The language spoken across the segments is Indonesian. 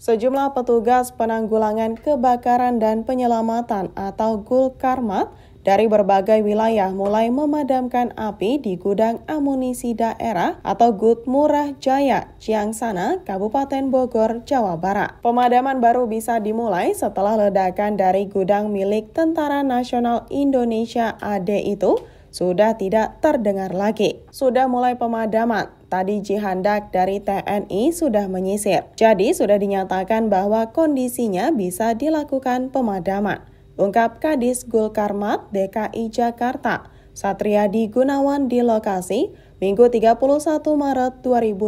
Sejumlah petugas penanggulangan kebakaran dan penyelamatan atau Gulkarmat dari berbagai wilayah mulai memadamkan api di gudang amunisi daerah atau gud Murah Jaya, Ciangsana, Kabupaten Bogor, Jawa Barat. Pemadaman baru bisa dimulai setelah ledakan dari gudang milik Tentara Nasional Indonesia AD itu sudah tidak terdengar lagi. Sudah mulai pemadaman, Tadi Jihandak dari TNI sudah menyisir. Jadi sudah dinyatakan bahwa kondisinya bisa dilakukan pemadaman. Ungkap Kadis Gulkarmat DKI Jakarta, Satriadi Gunawan di lokasi Minggu 31 Maret 2024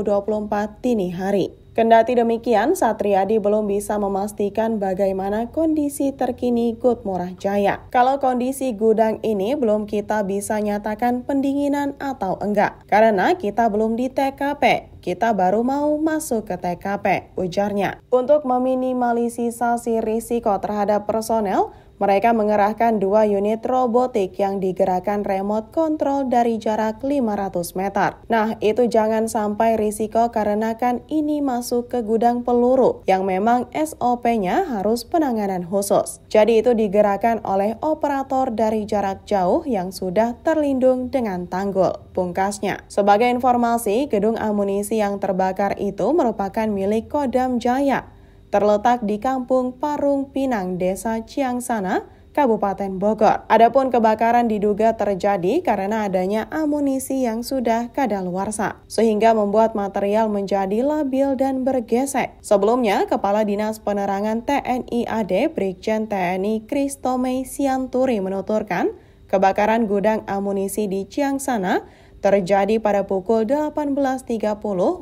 dini hari. Kendati demikian, Satriadi belum bisa memastikan bagaimana kondisi terkini Good Murah Jaya. Kalau kondisi gudang ini belum kita bisa nyatakan pendinginan atau enggak, karena kita belum di TKP. Kita baru mau masuk ke TKP, ujarnya. Untuk meminimalisasi risiko terhadap personel, mereka mengerahkan dua unit robotik yang digerakkan remote control dari jarak 500 meter. Nah, itu jangan sampai risiko karena kan ini masuk ke gudang peluru yang memang SOP-nya harus penanganan khusus. Jadi itu digerakkan oleh operator dari jarak jauh yang sudah terlindung dengan tanggul, pungkasnya. Sebagai informasi, gedung amunisi yang terbakar itu merupakan milik Kodam Jaya terletak di Kampung Parung Pinang, Desa Ciangsana, Kabupaten Bogor. Adapun kebakaran diduga terjadi karena adanya amunisi yang sudah kadaluarsa, sehingga membuat material menjadi labil dan bergesek. Sebelumnya, Kepala Dinas Penerangan TNI AD Brigjen TNI Kristome Sianturi menuturkan, kebakaran gudang amunisi di Ciangsana terjadi pada pukul 18.30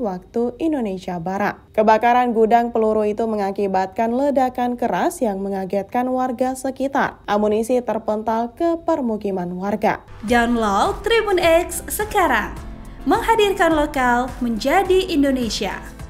waktu Indonesia Barat. Kebakaran gudang peluru itu mengakibatkan ledakan keras yang mengagetkan warga sekitar. Amunisi terpental ke permukiman warga. Download Tribun X sekarang. Menghadirkan lokal menjadi Indonesia.